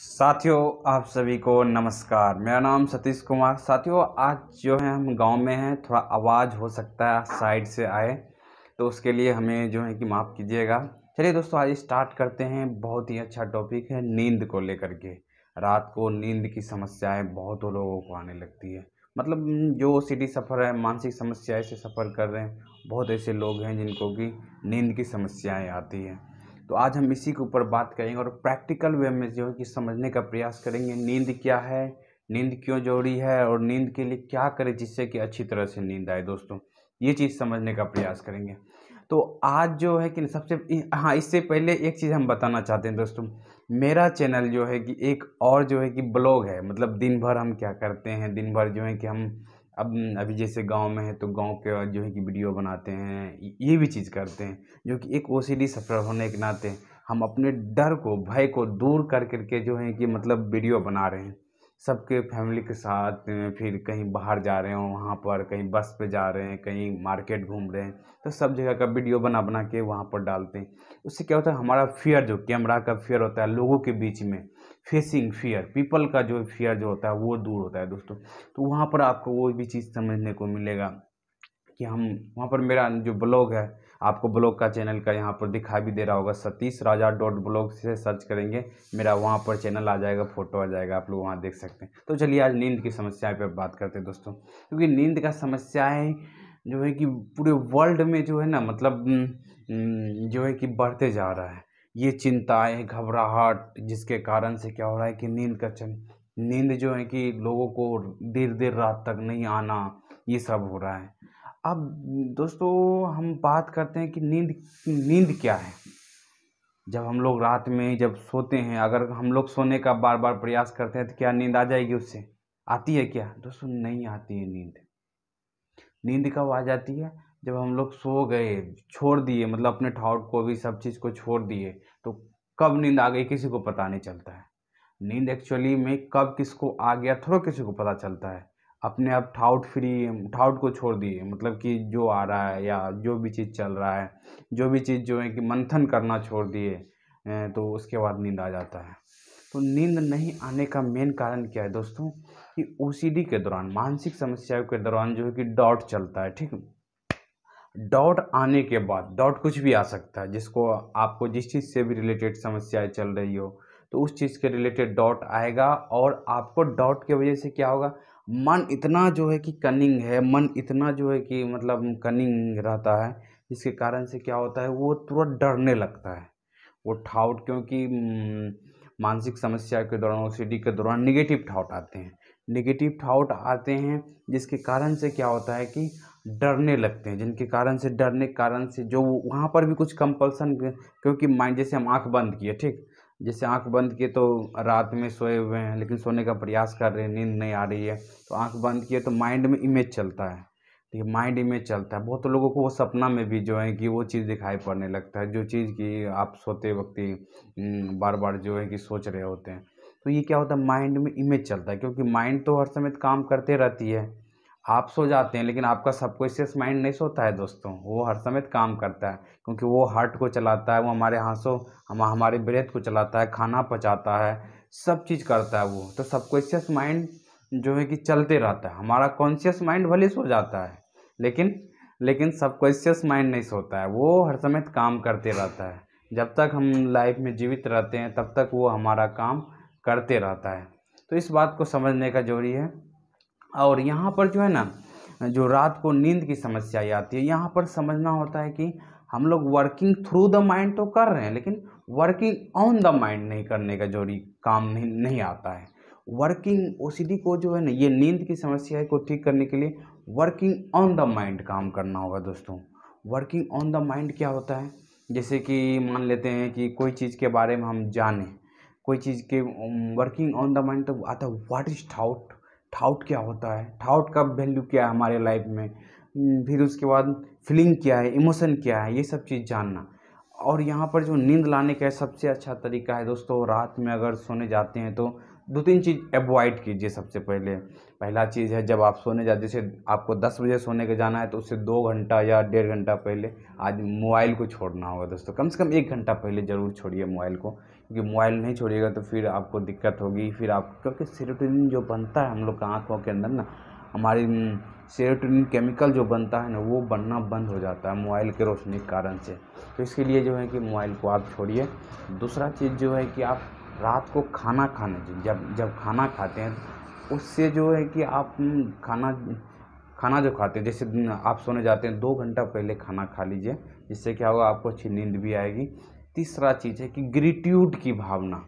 साथियों आप सभी को नमस्कार मेरा नाम सतीश कुमार साथियों आज जो है हम गांव में हैं थोड़ा आवाज़ हो सकता है साइड से आए तो उसके लिए हमें जो है कि माफ़ कीजिएगा चलिए दोस्तों आज स्टार्ट करते हैं बहुत ही अच्छा टॉपिक है नींद को लेकर के रात को नींद की समस्याएं बहुत लोगों को आने लगती है मतलब जो सिटी सफ़र है मानसिक समस्याएँ से सफ़र कर रहे हैं बहुत ऐसे लोग हैं जिनको कि नींद की समस्याएँ आती हैं तो आज हम इसी के ऊपर बात करेंगे और प्रैक्टिकल वे में जो है कि समझने का प्रयास करेंगे नींद क्या है नींद क्यों जरूरी है और नींद के लिए क्या करें जिससे कि अच्छी तरह से नींद आए दोस्तों ये चीज़ समझने का प्रयास करेंगे तो आज जो है कि सबसे हाँ इससे पहले एक चीज़ हम बताना चाहते हैं दोस्तों मेरा चैनल जो है कि एक और जो है कि ब्लॉग है मतलब दिन भर हम क्या करते हैं दिन भर जो है कि हम अब अभी जैसे गांव में है तो गांव के जो है कि वीडियो बनाते हैं ये भी चीज़ करते हैं जो कि एक ओ सी डी सफ़र होने के नाते हम अपने डर को भय को दूर कर करके जो है कि मतलब वीडियो बना रहे हैं सबके फैमिली के साथ फिर कहीं बाहर जा रहे हों वहाँ पर कहीं बस पे जा रहे हैं कहीं मार्केट घूम रहे हैं तो सब जगह का वीडियो बना बना के वहाँ पर डालते हैं उससे क्या होता है हमारा फियर जो कैमरा का फियर होता है लोगों के बीच में फेसिंग फियर पीपल का जो फियर जो होता है वो दूर होता है दोस्तों तो वहाँ पर आपको वो भी चीज़ समझने को मिलेगा कि हम वहाँ पर मेरा जो ब्लॉग है आपको ब्लॉग का चैनल का यहाँ पर दिखाई भी दे रहा होगा सतीश राजा डॉट ब्लॉग से सर्च करेंगे मेरा वहाँ पर चैनल आ जाएगा फोटो आ जाएगा आप लोग वहाँ देख सकते हैं तो चलिए आज नींद की समस्या पर बात करते हैं दोस्तों क्योंकि नींद का समस्या है जो है कि पूरे वर्ल्ड में जो है ना मतलब हम्म, जो है कि बढ़ते जा रहा है ये चिंताएं घबराहट जिसके कारण से क्या हो रहा है कि नींद का चन नींद जो है कि लोगों को देर देर रात तक नहीं आना ये सब हो रहा है अब दोस्तों हम बात करते हैं कि नींद नींद क्या है जब हम लोग रात में जब सोते हैं अगर हम लोग सोने का बार बार प्रयास करते हैं तो क्या नींद आ जाएगी उससे आती है क्या दोस्तों नहीं आती है नींद नींद कब आ जाती है जब हम लोग सो गए छोड़ दिए मतलब अपने ठाउट को भी सब चीज़ को छोड़ दिए तो कब नींद आ गई किसी को पता नहीं चलता है नींद एक्चुअली में कब किसको आ गया थोड़ा किसी को पता चलता है अपने आप ठाउट फ्री ठाउट को छोड़ दिए मतलब कि जो आ रहा है या जो भी चीज़ चल रहा है जो भी चीज़ जो है कि मंथन करना छोड़ दिए तो उसके बाद नींद आ जाता है तो नींद नहीं आने का मेन कारण क्या है दोस्तों कि ओ के दौरान मानसिक समस्याओं के दौरान जो है कि डॉट चलता है ठीक डॉट आने के बाद डॉट कुछ भी आ सकता है जिसको आपको जिस चीज़ से भी रिलेटेड समस्याएं चल रही हो तो उस चीज़ के रिलेटेड डॉट आएगा और आपको डॉट के वजह से क्या होगा मन इतना जो है कि कनिंग है मन इतना जो है कि मतलब कनिंग रहता है जिसके कारण से क्या होता है वो तुरंत डरने लगता है वो ठाउट क्योंकि मानसिक समस्या के दौरान ओ के दौरान निगेटिव ठाउट आते हैं नेगेटिव थाउट आते हैं जिसके कारण से क्या होता है कि डरने लगते हैं जिनके कारण से डरने के कारण से जो वहाँ पर भी कुछ कंपल्सन क्योंकि माइंड जैसे हम आँख बंद किए ठीक जैसे आँख बंद किए तो रात में सोए हुए हैं लेकिन सोने का प्रयास कर रहे हैं नींद नहीं आ रही है तो आँख बंद किए तो माइंड में इमेज चलता है ठीक है माइंड इमेज चलता है बहुत लोगों को वो सपना में भी जो है कि वो चीज़ दिखाई पड़ने लगता है जो चीज़ की आप सोते वक्त हम्म, बार बार जो है कि सोच रहे होते हैं तो ये क्या होता है माइंड में इमेज चलता है क्योंकि माइंड तो हर समय काम करते रहती है आप सो जाते हैं लेकिन आपका सबकॉन्शियस माइंड नहीं सोता है दोस्तों वो हर समय काम करता है क्योंकि वो हार्ट को चलाता है वो हमारे हाथों हम हमारे ब्रेथ को चलाता है खाना पचाता है सब चीज़ करता है वो तो सबकॉन्शियस माइंड जो है कि चलते रहता है हमारा कॉन्शियस माइंड भले सो जाता है लेकिन लेकिन सबकॉन्शियस माइंड नहीं सोता है वो हर समय काम करते रहता है जब तक हम लाइफ में जीवित रहते हैं तब तक वो हमारा काम करते रहता है तो इस बात को समझने का जरूरी है और यहाँ पर जो है ना जो रात को नींद की समस्या आती है यहाँ पर समझना होता है कि हम लोग वर्किंग थ्रू द माइंड तो कर रहे हैं लेकिन वर्किंग ऑन द माइंड नहीं करने का जरूरी काम नहीं नहीं आता है वर्किंग ओ को जो है ना ये नींद की समस्या को ठीक करने के लिए वर्किंग ऑन द माइंड काम करना होगा दोस्तों वर्किंग ऑन द माइंड क्या होता है जैसे कि मान लेते हैं कि कोई चीज़ के बारे में हम जाने कोई चीज़ के वर्किंग ऑन द माइंड तो आता है वाट इज़ थाउट थाउट क्या होता है थाउट का वैल्यू क्या है हमारे लाइफ में फिर उसके बाद फीलिंग क्या है इमोशन क्या है ये सब चीज़ जानना और यहाँ पर जो नींद लाने का सबसे अच्छा तरीका है दोस्तों रात में अगर सोने जाते हैं तो दो तीन चीज़ एवॉइड कीजिए सबसे पहले पहला चीज़ है जब आप सोने जाते जैसे आपको दस बजे सोने के जाना है तो उससे दो घंटा या डेढ़ घंटा पहले आज मोबाइल को छोड़ना होगा दोस्तों कम से कम एक घंटा पहले ज़रूर छोड़िए मोबाइल को क्योंकि मोबाइल नहीं छोड़िएगा तो फिर आपको दिक्कत होगी फिर आप क्योंकि सीरोटिन जो बनता है हम लोग का आँखों के अंदर ना हमारी सेरोटोनिन हम्म, केमिकल जो बनता है ना वो बनना बंद हो जाता है मोबाइल के रोशनी के कारण से तो इसके लिए जो है कि मोबाइल को आप छोड़िए दूसरा चीज़ जो है कि आप रात को खाना खाना चाहिए जब जब खाना खाते हैं तो उससे जो है कि आप खाना खाना जो खाते हैं जैसे आप सोने जाते हैं दो घंटा पहले खाना खा लीजिए जिससे क्या होगा आपको अच्छी नींद भी आएगी तीसरा चीज़ है कि ग्रीट्यूड की भावना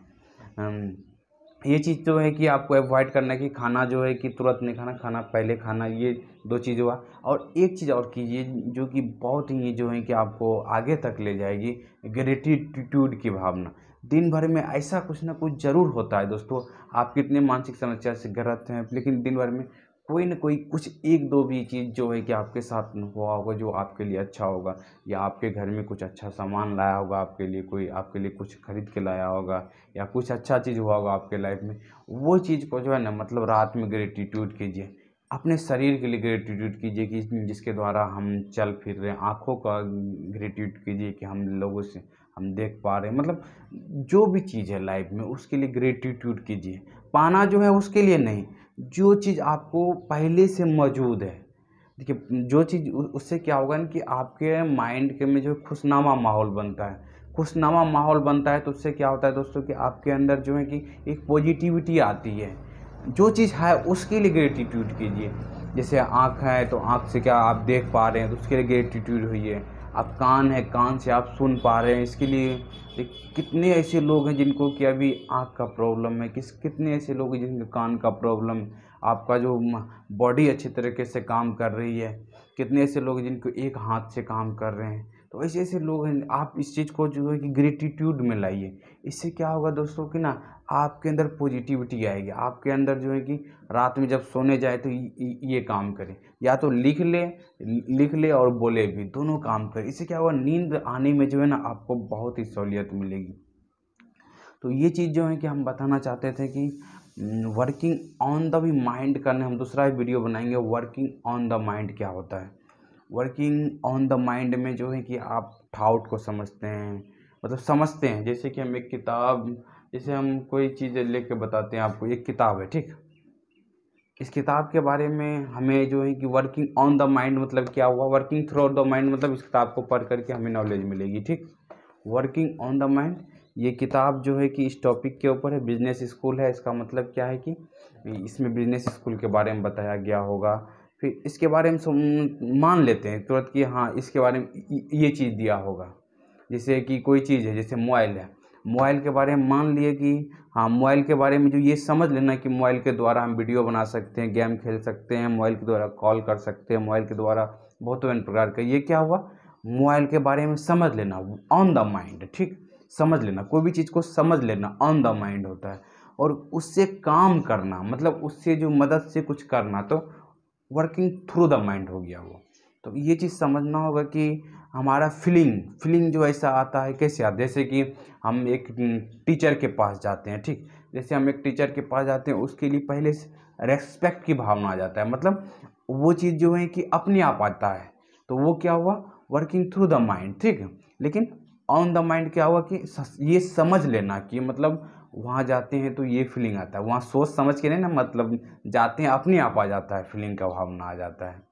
ये चीज़ तो है कि आपको अवॉइड करना है कि खाना जो है कि तुरंत नहीं खाना खाना पहले खाना ये दो चीज़ हुआ और एक चीज़ और कीजिए जो कि बहुत ही जो है कि आपको आगे तक ले जाएगी ग्रेटिट्यूड की भावना दिन भर में ऐसा कुछ ना कुछ ज़रूर होता है दोस्तों आप कितने मानसिक समस्या से ग्रस्त हैं लेकिन दिन भर में कोई ना कोई कुछ एक दो भी चीज़ जो है कि आपके साथ हुआ होगा जो आपके लिए अच्छा होगा या आपके घर में कुछ अच्छा सामान लाया होगा आपके लिए कोई आपके लिए कुछ खरीद के लाया होगा या कुछ अच्छा चीज़ हुआ होगा आपके लाइफ में वो चीज़ को जो है ना मतलब रात में ग्रेटिट्यूड कीजिए अपने शरीर के लिए ग्रेटिट्यूड कीजिए कि जिसके द्वारा हम चल फिर रहे हैं आँखों का ग्रेटिट्यूड कीजिए कि हम लोगों से हम देख पा रहे हैं मतलब जो भी चीज़ है लाइफ में उसके लिए ग्रेटिट्यूड कीजिए पाना जो है उसके लिए नहीं जो चीज़ आपको पहले से मौजूद है देखिए जो चीज़ उससे क्या होगा ना कि आपके माइंड के में जो खुशनामा माहौल बनता है खुशनामा माहौल बनता है तो उससे क्या होता है दोस्तों कि आपके अंदर जो है कि एक पॉजिटिविटी आती है जो चीज़ है उसके लिए ग्रेटिट्यूड कीजिए जैसे आँख है तो आँख से क्या आप देख पा रहे हैं तो उसके लिए ग्रेटिट्यूड होइए आप कान है कान से आप सुन पा रहे हैं इसके लिए कितने ऐसे लोग हैं जिनको कि अभी आँख का प्रॉब्लम है किस कितने ऐसे लोग हैं जिनको कान का प्रॉब्लम आपका जो बॉडी अच्छे तरीके से काम कर रही है कितने ऐसे लोग हैं जिनको एक हाथ से काम कर रहे हैं तो ऐसे ऐसे लोग हैं आप इस चीज़ को जो है कि ग्रेटिट्यूड में लाइए इससे क्या होगा दोस्तों कि ना आपके अंदर पॉजिटिविटी आएगी आपके अंदर जो है कि रात में जब सोने जाए तो ये काम करें या तो लिख ले लिख ले और बोले भी दोनों काम करें इससे क्या हुआ नींद आने में जो है ना आपको बहुत ही सहूलियत मिलेगी तो ये चीज़ जो है कि हम बताना चाहते थे कि वर्किंग ऑन द भी माइंड करने हम दूसरा भी वीडियो बनाएंगे वर्किंग ऑन द माइंड क्या होता है वर्किंग ऑन द माइंड में जो है कि आप थाउट को समझते हैं मतलब समझते हैं जैसे कि हम एक किताब जैसे हम कोई चीज़ ले कर बताते हैं आपको एक किताब है ठीक इस किताब के बारे में हमें जो है कि वर्किंग ऑन द माइंड मतलब क्या हुआ वर्किंग थ्रू द माइंड मतलब इस किताब को पढ़ करके हमें नॉलेज मिलेगी ठीक वर्किंग ऑन द माइंड ये किताब जो है कि इस टॉपिक के ऊपर है बिजनेस स्कूल है इसका मतलब क्या है कि इसमें बिजनेस स्कूल के बारे में बताया गया होगा फिर इसके बारे में मान लेते हैं तुरंत कि हाँ इसके बारे में ये चीज़ दिया होगा जैसे कि कोई चीज़ है जैसे मोबाइल है मोबाइल के बारे में मान लिए कि हाँ मोबाइल के बारे में जो ये समझ लेना कि मोबाइल के द्वारा हम वीडियो बना सकते हैं गेम खेल सकते हैं मोबाइल के द्वारा कॉल कर सकते हैं मोबाइल के द्वारा बहुत विभिन्न प्रकार का ये क्या हुआ मोबाइल के बारे में समझ लेना ऑन द माइंड ठीक समझ लेना कोई भी चीज़ को समझ लेना ऑन द माइंड होता है और उससे काम करना मतलब उससे जो मदद से कुछ करना तो वर्किंग थ्रू द माइंड हो गया वो तो ये चीज़ समझना होगा कि हमारा फीलिंग फीलिंग जो ऐसा आता है कैसे आता जैसे कि हम एक टीचर हम्म, के पास जाते हैं ठीक जैसे हम एक टीचर के पास जाते हैं उसके लिए पहले रेस्पेक्ट की भावना आ जाता है मतलब वो चीज़ जो है कि अपने आप आता है तो वो क्या हुआ वर्किंग थ्रू द माइंड ठीक है लेकिन ऑन द माइंड क्या हुआ कि ये समझ लेना कि मतलब वहाँ जाते हैं तो ये फीलिंग आता है वहाँ सोच समझ के नहीं ना मतलब जाते हैं अपने आप आ जाता है फीलिंग का भावना आ जाता है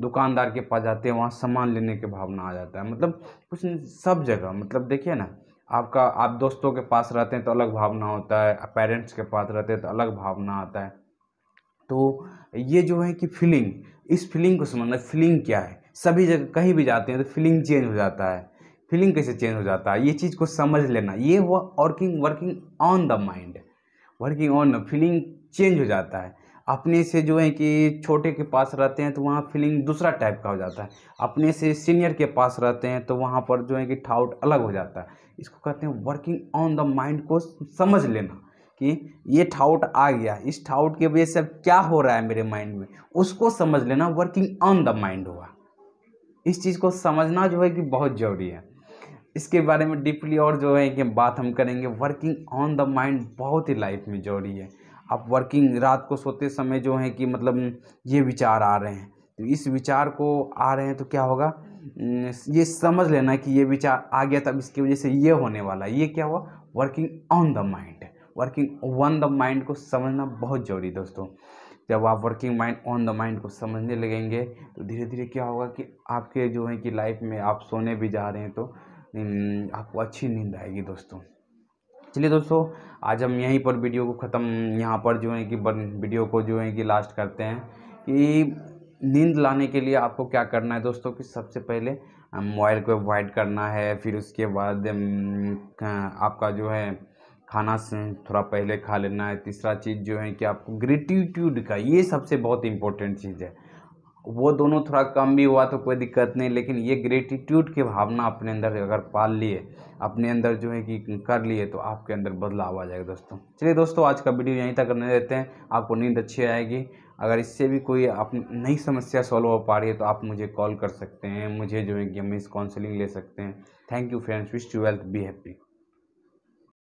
दुकानदार के पास जाते हैं वहाँ सामान लेने के भावना आ जाता है मतलब कुछ सब जगह मतलब देखिए ना आपका आप दोस्तों के पास रहते हैं तो अलग भावना होता है पेरेंट्स के पास रहते हैं तो अलग भावना आता है तो ये जो है कि फीलिंग इस फीलिंग को समझना फीलिंग क्या है सभी जगह कहीं भी जाते हैं तो फीलिंग चेंज हो जाता है फीलिंग कैसे चेंज हो जाता है ये चीज़ को समझ लेना ये हुआ working working on the mind working on feeling change हो जाता है अपने से जो है कि छोटे के पास रहते हैं तो वहाँ फीलिंग दूसरा टाइप का हो जाता है अपने से सीनियर के पास रहते हैं तो वहाँ पर जो है कि ठाउट अलग हो जाता है इसको कहते हैं वर्किंग ऑन द माइंड को समझ लेना कि ये ठाउट आ गया इस ठाउट की वजह से अब क्या हो रहा है मेरे माइंड में उसको समझ लेना वर्किंग ऑन द माइंड हुआ इस चीज़ को समझना जो है कि बहुत ज़रूरी है इसके बारे में डीपली और जो है कि बात हम करेंगे वर्किंग ऑन द माइंड बहुत ही लाइफ में जरूरी है आप वर्किंग रात को सोते समय जो है कि मतलब ये विचार आ रहे हैं तो इस विचार को आ रहे हैं तो क्या होगा ये समझ लेना कि ये विचार आ गया तब इसकी वजह से ये होने वाला है ये क्या हुआ working on the mind working on the mind को समझना बहुत ज़रूरी दोस्तों जब आप working mind on the mind को समझने लगेंगे तो धीरे धीरे क्या होगा कि आपके जो है कि लाइफ में आप सोने भी जा रहे हैं तो आपको अच्छी नींद आएगी दोस्तों चलिए दोस्तों आज हम यहीं पर वीडियो को ख़त्म यहाँ पर जो है कि वीडियो को जो है कि लास्ट करते हैं कि नींद लाने के लिए आपको क्या करना है दोस्तों कि सबसे पहले मोबाइल को अवॉइड करना है फिर उसके बाद आपका जो है खाना से थोड़ा पहले खा लेना है तीसरा चीज़ जो है कि आपको ग्रेटिट्यूड का ये सबसे बहुत इम्पोर्टेंट चीज़ है वो दोनों थोड़ा कम भी हुआ तो कोई दिक्कत नहीं लेकिन ये ग्रेटिट्यूड की भावना अपने अंदर अगर पाल लिए अपने अंदर जो है कि कर लिए तो आपके अंदर बदलाव आ जाएगा दोस्तों चलिए दोस्तों आज का वीडियो यहीं तक करने देते हैं आपको नींद अच्छी आएगी अगर इससे भी कोई आप नई समस्या सॉल्व हो पा रही है तो आप मुझे कॉल कर सकते हैं मुझे जो है कि मिस काउंसिलिंग ले सकते हैं thank you friends wish you wealth be happy